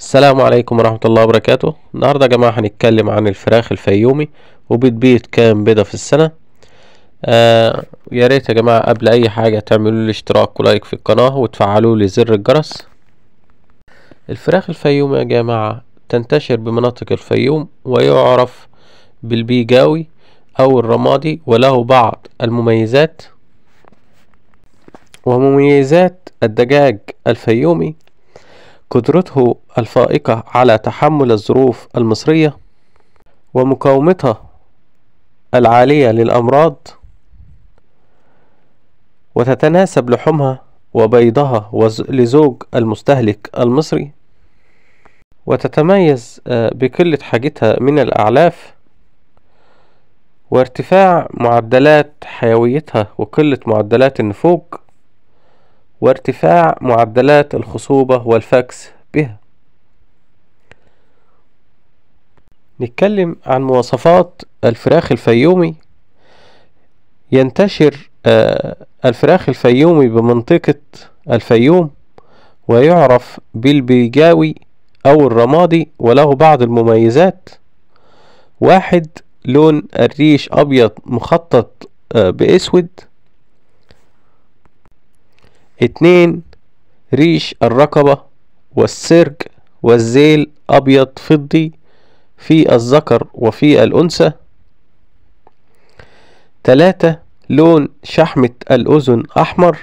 السلام عليكم ورحمة الله وبركاته النهاردة يا جماعة هنتكلم عن الفراخ الفيومي وبتبيض كام بيضة في السنة آه يا ريت يا جماعة قبل أي حاجة تعملوا لي اشتراك ولايك في القناة وتفعلوا لي زر الجرس الفراخ الفيومي يا جماعة تنتشر بمناطق الفيوم ويعرف بالبيجاوي أو الرمادي وله بعض المميزات ومميزات الدجاج الفيومي قدرته الفائقة على تحمل الظروف المصرية ومقاومتها العالية للأمراض وتتناسب لحومها وبيضها لزوج المستهلك المصري وتتميز بقلة آه، حاجتها من الأعلاف وارتفاع معدلات حيويتها وقلة معدلات النفوج وارتفاع معدلات الخصوبة والفاكس بها نتكلم عن مواصفات الفراخ الفيومي ينتشر آه، الفراخ الفيومي بمنطقة الفيوم ويعرف بالبيجاوي أو الرمادي وله بعض المميزات واحد لون الريش أبيض مخطط آه، بأسود اتنين ريش الرقبة والسرج والزيل أبيض فضي في الذكر وفي الأنثى تلاتة لون شحمة الأذن أحمر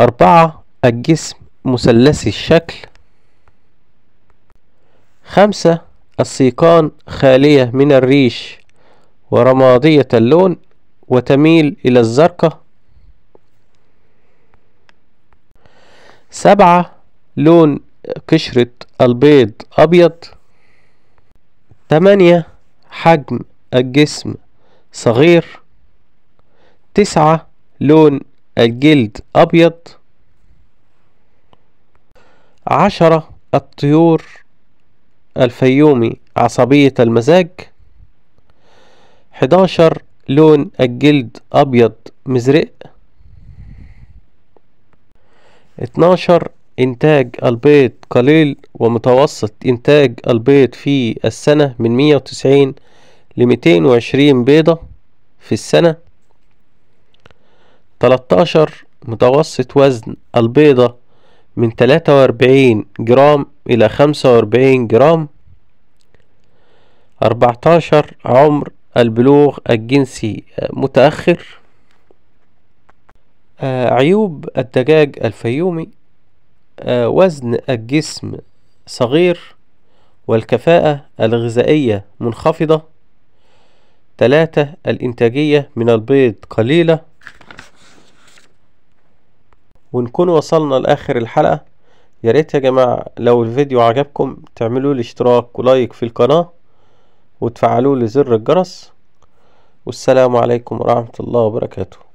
أربعة الجسم مثلثي الشكل خمسة السيقان خالية من الريش ورمادية اللون وتميل إلى الزرقة سبعة لون قشرة البيض أبيض تمانية حجم الجسم صغير تسعة لون الجلد أبيض عشرة الطيور الفيومي عصبية المزاج حداشر لون الجلد أبيض مزرق 12 إنتاج البيض قليل ومتوسط إنتاج البيض في السنة من 190 ل 220 بيضة في السنة 13 متوسط وزن البيضة من 43 جرام إلى 45 جرام 14 عمر البلوغ الجنسي متأخر آه، عيوب الدجاج الفيومي آه، وزن الجسم صغير والكفاءة الغذائية منخفضة ثلاثة الإنتاجية من البيض قليلة ونكون وصلنا لآخر الحلقة يا ريت يا جماعة لو الفيديو عجبكم تعملوا الاشتراك اشتراك ولايك في القناة وتفعلوا لزر زر الجرس والسلام عليكم ورحمة الله وبركاته